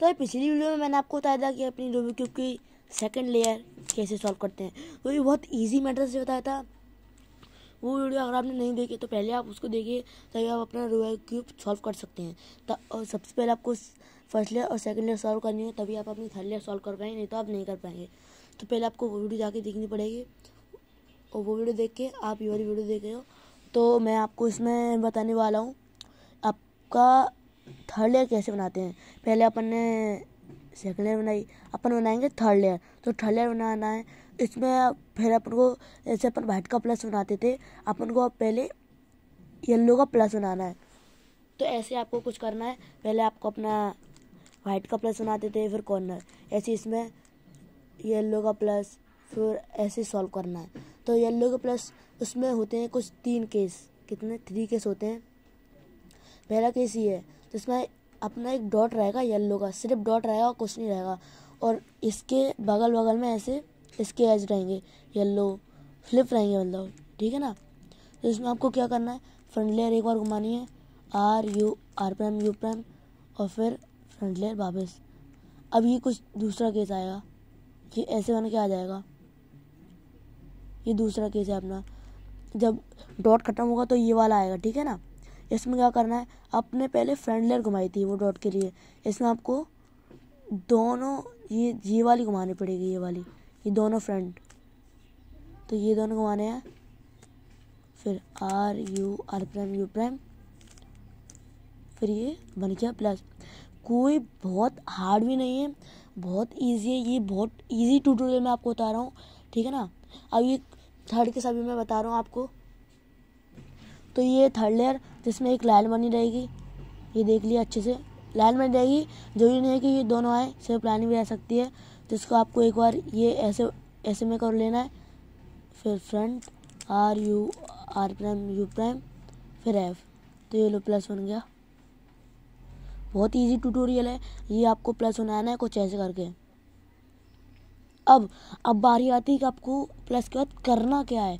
तो ये पिछली वीडियो में मैंने आपको बताया था कि अपनी रूबी क्यूब की सेकेंड लेयर कैसे सॉल्व करते हैं वो तो भी बहुत ईजी मैटर से बताया था वो वीडियो अगर आपने नहीं देखी तो पहले आप उसको देखिए ताकि आप अपना रूबी क्यूब सॉल्व कर सकते हैं तो, और सबसे पहले आपको फर्स्ट लेयर और सेकेंड लेयर सॉल्व करनी है तभी आप अपनी थर्ड लेयर सॉल्व कर पाएंगे नहीं तो आप नहीं कर पाएंगे तो पहले आपको वो वीडियो जाके देखनी पड़ेगी और वो वीडियो देख के आप ये वाली वीडियो देख रहे हो तो मैं आपको इसमें बताने वाला हूँ आपका थर्ड लेयर कैसे बनाते हैं पहले अपन ने सेकेंड लेयर बनाई अपन बनाएंगे थर्ड लेयर तो थर्ड लेयर बनाना है इसमें फिर अपन को जैसे अपन वाइट का प्लस बनाते थे अपन को पहले येल्लो का प्लस बनाना है तो ऐसे आपको कुछ करना है पहले आपको अपना वाइट का प्लस बनाते थे फिर कॉर्नर ऐसे इसमें येल्लो का प्लस फिर ऐसे सॉल्व करना है तो येल्लो का प्लस उसमें होते हैं कुछ तीन केस कितने थ्री केस होते हैं पहला केस ये है इसमें अपना एक डॉट रहेगा येल्लो का सिर्फ डॉट रहेगा कुछ नहीं रहेगा और इसके बगल बगल में ऐसे इसके एज रहेंगे येल्लो फ्लिप रहेंगे मतलब ठीक है ना तो इसमें आपको क्या करना है फ्रंट लेयर एक बार घुमानी है R U R prime U prime और फिर फ्रंट लेयर वापस अब ये कुछ दूसरा केस आएगा ये ऐसे बन के आ जाएगा ये दूसरा केस है अपना जब डॉट खत्म होगा तो ये वाला आएगा ठीक है ना इसमें क्या करना है आपने पहले फ्रंट लेयर घुमाई थी वो डॉट के लिए इसमें आपको दोनों ये ये वाली घुमानी पड़ेगी ये वाली ये दोनों फ्रंट तो ये दोनों घुमाने हैं फिर R U R prime U prime फिर ये बन गया प्लस कोई बहुत हार्ड भी नहीं है बहुत इजी है ये बहुत इजी ट्यूटोरियल मैं आपको बता रहा हूँ ठीक है ना अब ये थर्ड के सभी मैं बता रहा हूँ आपको तो ये थर्ड लेयर जिसमें एक लाइन बनी रहेगी ये देख लिया अच्छे से लाइन बनी रहेगी जरूरी नहीं है कि ये दोनों आए सिर्फ लाइन भी रह सकती है जिसको आपको एक बार ये ऐसे ऐसे में कर लेना है फिर front R U R prime U prime फिर एफ तो ये लो प्लस बन गया बहुत इजी ट्यूटोरियल है ये आपको प्लस बनाना है कुछ ऐसे करके अब अब बारी आती है कि आपको प्लस के बाद करना क्या है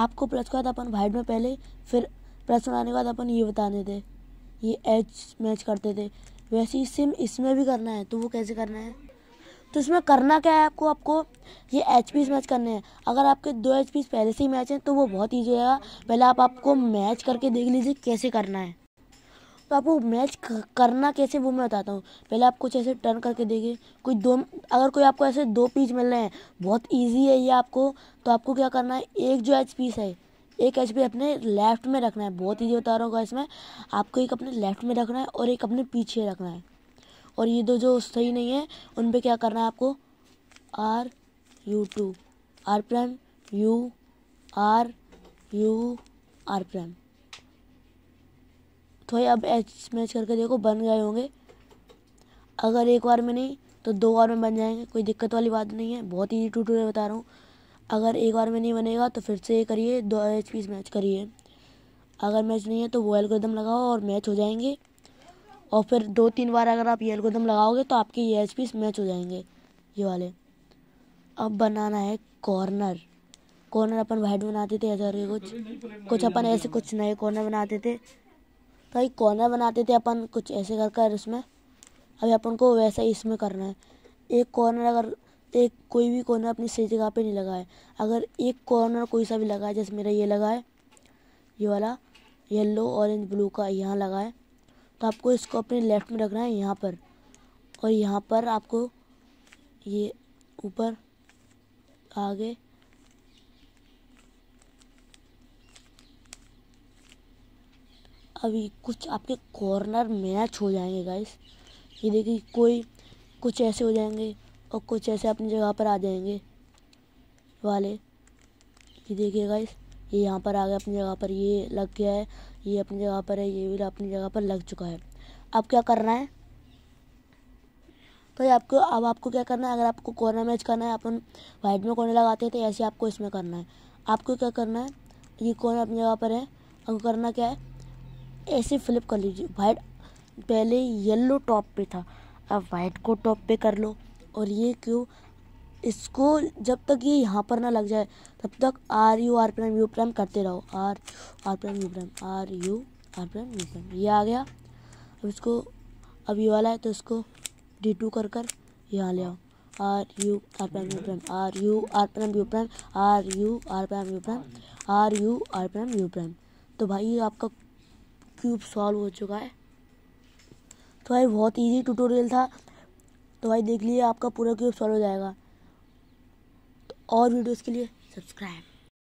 आपको प्लस के बाद अपन वाइट में पहले फिर प्लस बनाने के बाद अपन ये बताने थे ये एच मैच करते थे वैसे ही सिम इसमें भी करना है तो वो कैसे करना है तो इसमें करना क्या है आपको आपको ये एच पीस मैच करने हैं अगर आपके दो एच पीस पहले से ही मैच हैं तो वो बहुत ईजी रहेगा पहले आप आपको मैच करके देख लीजिए कैसे करना है तो आपको मैच करना कैसे वो मैं बताता हूँ पहले आप कुछ ऐसे टर्न करके देखिए कोई दो अगर कोई आपको ऐसे दो पीस मिल रहे हैं बहुत ईजी है ये आपको तो आपको क्या करना है एक जो एच पीस है एक एच पी अपने लेफ्ट में रखना है बहुत ईजी बता रहा होगा इसमें आपको एक अपने लेफ्ट में रखना है और एक अपने पीछे रखना है और ये दो जो सही नहीं है उन पर क्या करना है आपको R U two R prime U R U R prime तो भाई अब एच मैच करके देखो बन गए होंगे अगर एक बार में नहीं तो दो बार में बन जाएंगे कोई दिक्कत वाली बात नहीं है बहुत टूट टूट बता रहा हूँ अगर एक बार में नहीं बनेगा तो फिर से करिए दो एच पी मैच करिए अगर मैच नहीं है तो वो एलगोदम लगाओ और मैच हो जाएंगे और फिर दो तीन बार अगर आप ये एलगोदम लगाओगे तो आपके ये एच पी मैच हो जाएंगे ये वाले अब बनाना है कॉर्नर कॉर्नर अपन वाइड बनाते थे ऐसा करके कुछ कुछ अपन ऐसे कुछ नए कॉर्नर बनाते थे भाई कॉर्नर बनाते थे अपन कुछ ऐसे कर कर इसमें अभी अपन को वैसा ही इसमें करना है एक कॉर्नर अगर एक कोई भी कॉर्नर अपनी सही जगह पे नहीं लगाए अगर एक कॉर्नर कोई सा भी लगाए जैसे मेरा ये लगाए ये वाला येलो ऑरेंज ब्लू का यहाँ लगाए तो आपको इसको अपने लेफ्ट में रखना है यहाँ पर और यहाँ पर आपको ये ऊपर आगे अभी कुछ आपके कॉर्नर मैच हो जाएंगे गाइस ये देखिए कोई कुछ ऐसे हो जाएंगे और कुछ ऐसे अपनी जगह पर आ जाएंगे वाले ये देखिए गाइस ये यहाँ पर आ गए अपनी जगह पर ये लग गया है ये अपनी जगह पर है ये भी अपनी जगह पर लग चुका है अब क्या करना है तो ये आपको अब आपको क्या करना है अगर आपको कॉर्नर मैच करना है अपन वाइट में कॉर्नर लगाते हैं तो ऐसे आपको इसमें करना है आपको क्या करना है ये कॉर्नर अपनी जगह पर है आपको करना क्या है ऐसे फ्लिप कर लीजिए वाइट पहले येलो टॉप पे था अब वाइट को टॉप पे कर लो और ये क्यों इसको जब तक ये यहाँ पर ना लग जाए तब तक R U R prime U prime करते रहो R R prime U prime R U R prime U prime ये आ गया अब इसको अब ये वाला है तो इसको डी टू कर कर यहाँ ले आओ R U R prime U prime R U R prime U prime R U R prime U prime R U R prime U prime तो भाई ये आपका क्यूब सॉल्व हो चुका है तो भाई बहुत इजी ट्यूटोरियल था तो भाई देख लीजिए आपका पूरा क्यूब सॉल्व हो जाएगा तो और वीडियोस के लिए सब्सक्राइब